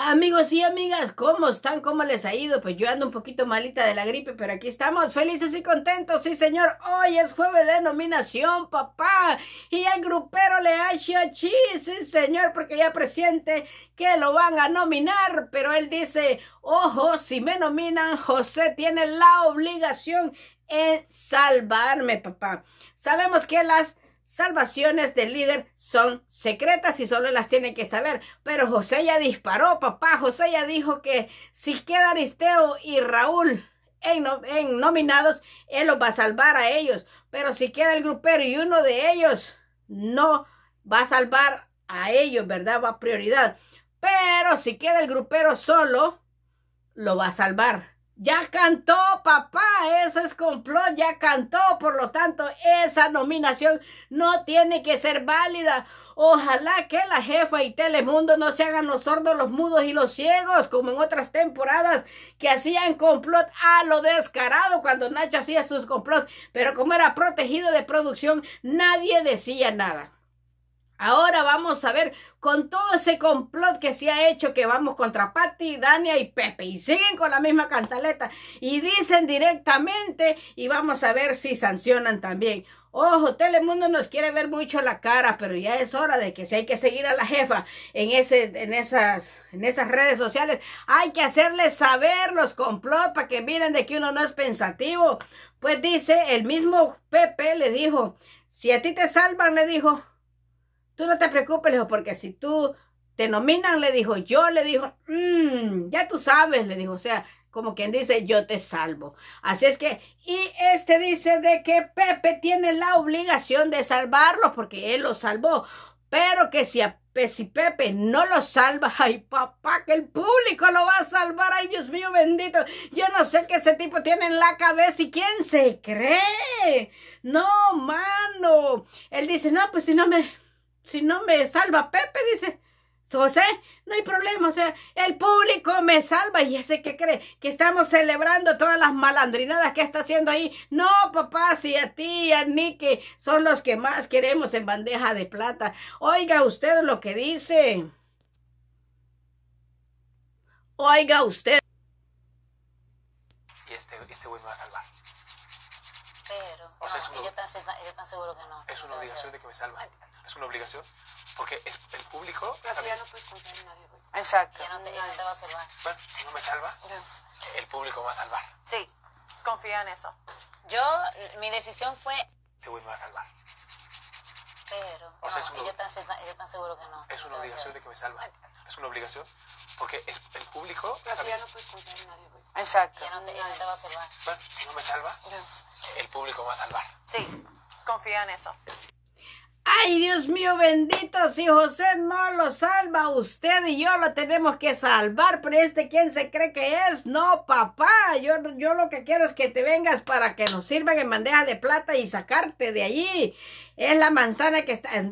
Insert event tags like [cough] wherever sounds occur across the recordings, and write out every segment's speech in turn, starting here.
Amigos y amigas, ¿cómo están? ¿Cómo les ha ido? Pues yo ando un poquito malita de la gripe, pero aquí estamos felices y contentos. Sí, señor, hoy es jueves de nominación, papá. Y el grupero le hace chi, sí, señor, porque ya presiente que lo van a nominar. Pero él dice, ojo, si me nominan, José tiene la obligación en salvarme, papá. Sabemos que las salvaciones del líder son secretas y solo las tiene que saber. Pero José ya disparó, papá. José ya dijo que si queda Aristeo y Raúl en, nominados, él los va a salvar a ellos. Pero si queda el grupero y uno de ellos no va a salvar a ellos, ¿verdad? Va a prioridad. Pero si queda el grupero solo, lo va a salvar. Ya cantó, papá, eso es complot, ya cantó, por lo tanto, esa nominación no tiene que ser válida. Ojalá que la jefa y Telemundo no se hagan los sordos, los mudos y los ciegos, como en otras temporadas que hacían complot a lo descarado cuando Nacho hacía sus complot, pero como era protegido de producción, nadie decía nada. Ahora vamos a ver con todo ese complot que se ha hecho que vamos contra Patti, Dania y Pepe y siguen con la misma cantaleta y dicen directamente y vamos a ver si sancionan también. Ojo, Telemundo nos quiere ver mucho la cara, pero ya es hora de que si hay que seguir a la jefa en, ese, en, esas, en esas redes sociales, hay que hacerles saber los complots para que miren de que uno no es pensativo. Pues dice, el mismo Pepe le dijo, si a ti te salvan, le dijo, Tú no te preocupes, le dijo, porque si tú te nominan, le dijo, yo le dijo, mmm, ya tú sabes, le dijo, o sea, como quien dice, yo te salvo. Así es que, y este dice de que Pepe tiene la obligación de salvarlos porque él los salvó, pero que si Pepe no lo salva, [laughs] ay papá, que el público lo va a salvar, ay Dios mío bendito, yo no sé qué ese tipo tiene en la cabeza y quién se cree, no, mano, él dice, no, pues si no me, si no me salva Pepe, dice, José, no hay problema, o sea, el público me salva y ese que cree que estamos celebrando todas las malandrinadas que está haciendo ahí. No, papá, si a ti y a Nicky son los que más queremos en bandeja de plata. Oiga usted lo que dice. Oiga usted. Y este, este güey me va a salvar. Pero o sea, no, una, ellos, están, que no. Es una obligación de que me salva. Es una obligación. Porque el público. Pero no puedes confiar en nadie. Exacto. Ya no te, no te va a salvar. Bueno, si no me salva, el público va a salvar. Sí, confía en eso. Yo, mi decisión fue. Te voy a salvar. Pero o sea, ellos, están, que no. Es una obligación de que me salvan. Es una obligación porque el público. Pero ya no puedes confiar en nadie. Exacto. Ya no te, te va a salvar. Bueno, si no me salva, el público va a salvar. Sí, confía en eso. Ay, Dios mío bendito, si José no lo salva, usted y yo lo tenemos que salvar, pero este quién se cree que es, no, papá, yo, yo lo que quiero es que te vengas para que nos sirvan en bandeja de plata y sacarte de allí. Es la manzana que está en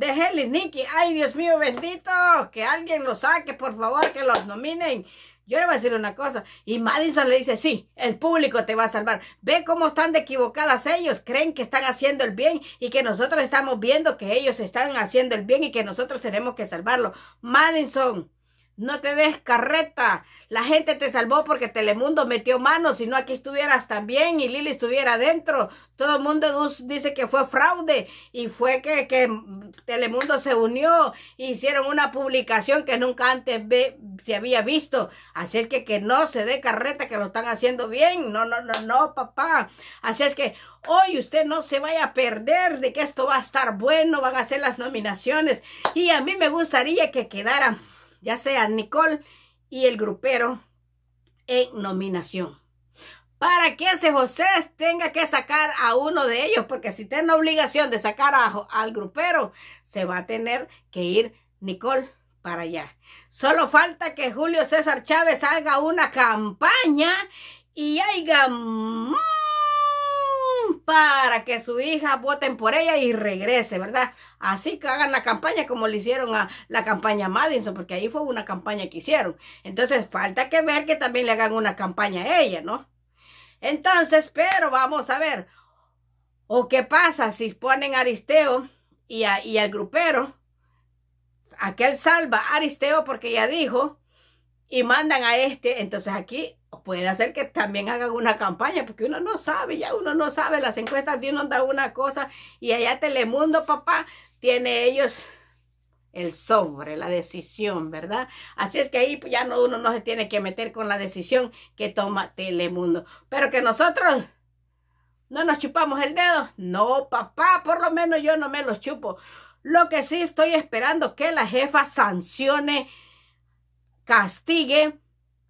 Nicky. Ay, Dios mío bendito, que alguien lo saque, por favor, que los nominen. Yo le voy a decir una cosa. Y Madison le dice, sí, el público te va a salvar. Ve cómo están de equivocadas ellos. Creen que están haciendo el bien y que nosotros estamos viendo que ellos están haciendo el bien y que nosotros tenemos que salvarlo. Madison, no te des carreta. La gente te salvó porque Telemundo metió manos. Si no, aquí estuvieras también y Lili estuviera adentro. Todo el mundo dice que fue fraude y fue que, Telemundo se unió. hicieron una publicación que nunca antes se había visto. Así es que que no se dé carreta que lo están haciendo bien. No, no, no, no, papá. Así es que hoy usted no se vaya a perder de que esto va a estar bueno. Van a hacer las nominaciones. Y a mí me gustaría que quedara ya sea Nicole y el grupero en nominación. Para que ese José tenga que sacar a uno de ellos, porque si tiene la obligación de sacar a, al grupero, se va a tener que ir Nicole para allá. Solo falta que Julio César Chávez haga una campaña y haya para que su hija voten por ella y regrese, ¿verdad? Así que hagan la campaña como le hicieron a la campaña Madison, porque ahí fue una campaña que hicieron. Entonces falta que ver que también le hagan una campaña a ella, ¿no? Entonces, pero vamos a ver. ¿O qué pasa si ponen a Aristeo y, a, y al grupero? Aquel salva a Aristeo porque ya dijo y mandan a este, entonces aquí puede hacer que también hagan una campaña, porque uno no sabe, ya uno no sabe, las encuestas de uno da una cosa y allá Telemundo, papá, tiene ellos el sobre, la decisión, ¿verdad? Así es que ahí ya no, uno no se tiene que meter con la decisión que toma Telemundo. Pero que nosotros no nos chupamos el dedo. No, papá, por lo menos yo no me los chupo. Lo que sí estoy esperando que la jefa sancione castigue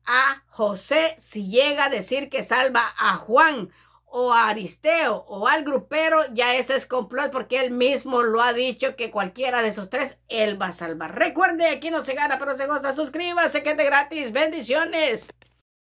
a José si llega a decir que salva a Juan o a Aristeo o al grupero, ya ese es complot porque él mismo lo ha dicho que cualquiera de esos tres él va a salvar. Recuerde, aquí no se gana, pero se goza. Suscríbase que gratis. Bendiciones.